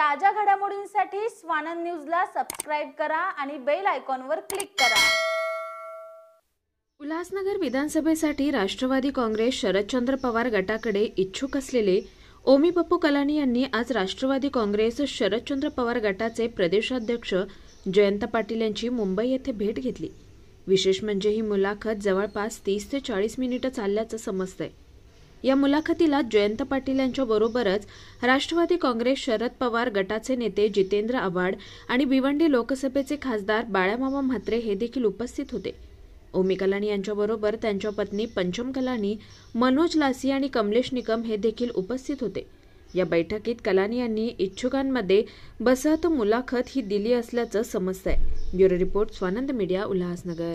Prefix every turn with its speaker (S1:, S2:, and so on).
S1: ताज्या घडामोडींसाठी स्वानंद न्यूजला सबस्क्राईब करा आणि बेल आयकॉनवर क्लिक करा
S2: उल्हासनगर विधानसभेसाठी राष्ट्रवादी काँग्रेस शरदचंद्र पवार गटाकडे इच्छुक असलेले ओमी पप्पू कलानी यांनी आज राष्ट्रवादी काँग्रेस शरदचंद्र पवार गटाचे प्रदेशाध्यक्ष जयंत पाटील यांची मुंबई येथे भेट घेतली विशेष म्हणजे ही मुलाखत जवळपास तीस ते चाळीस मिनिटं चालल्याचं समजतंय या मुलाखतीला जयंत पाटील यांच्याबरोबरच राष्ट्रवादी काँग्रेस शरद पवार गटाचे नेते जितेंद्र आव्हाड आणि भिवंडी लोकसभेचे खासदार बाळामामा म्हात्रे हे देखील उपस्थित होते ओमी कलानी यांच्याबरोबर त्यांच्या पत्नी पंचम कलानी मनोज लासी आणि कमलेश निकम हे देखील उपस्थित होते या बैठकीत कलानी यांनी इच्छुकांमध्ये बसहत मुलाखत ही दिली असल्याचं समजतंय bureau report Swanand media Ulhasnagar